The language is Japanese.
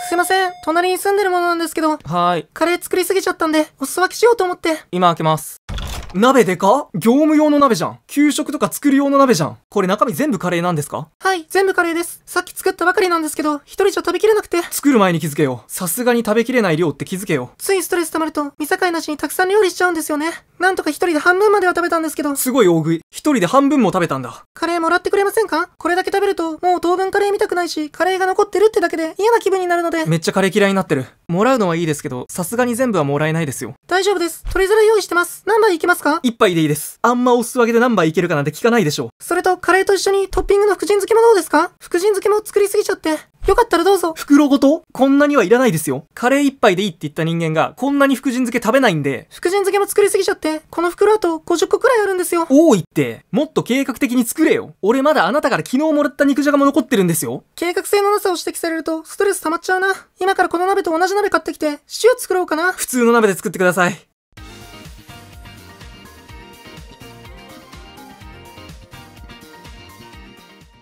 すいません。隣に住んでるものなんですけど。はい。カレー作りすぎちゃったんで、お裾分けしようと思って。今開けます。鍋でか業務用の鍋じゃん。給食とか作る用の鍋じゃん。これ中身全部カレーなんですかはい、全部カレーです。さっき作ったばかりなんですけど、一人じゃ食べきれなくて。作る前に気づけよ。さすがに食べきれない量って気づけよ。ついストレス溜まると、見境なしにたくさん料理しちゃうんですよね。なんとか一人で半分までは食べたんですけど。すごい大食い。一人で半分も食べたんだ。カレーもらってくれませんかこれだけ食べると、もう当分カレー見たくないし、カレーが残ってるってだけで嫌な気分になるので。めっちゃカレー嫌いになってる。もらうのはいいですけど、さすがに全部はもらえないですよ。大丈夫です。取り皿用意してます。何杯いけますか一杯でいいです。あんまお酢揚げで何杯いけるかなんて聞かないでしょう。それと、カレーと一緒にトッピングの福神漬けもどうですか福神漬けも作りすぎちゃって。よかったらどうぞ。袋ごとこんなにはいらないですよ。カレー一杯でいいって言った人間が、こんなに福神漬け食べないんで、福神漬けも作りすぎちゃって、この袋あと50個くらいあるんですよ。多いって、もっと計画的に作れよ。俺まだあなたから昨日もらった肉じゃがも残ってるんですよ。計画性のなさを指摘されると、ストレス溜まっちゃうな。今からこの鍋と同じ鍋買ってきて、シチュー作ろうかな。普通の鍋で作ってください。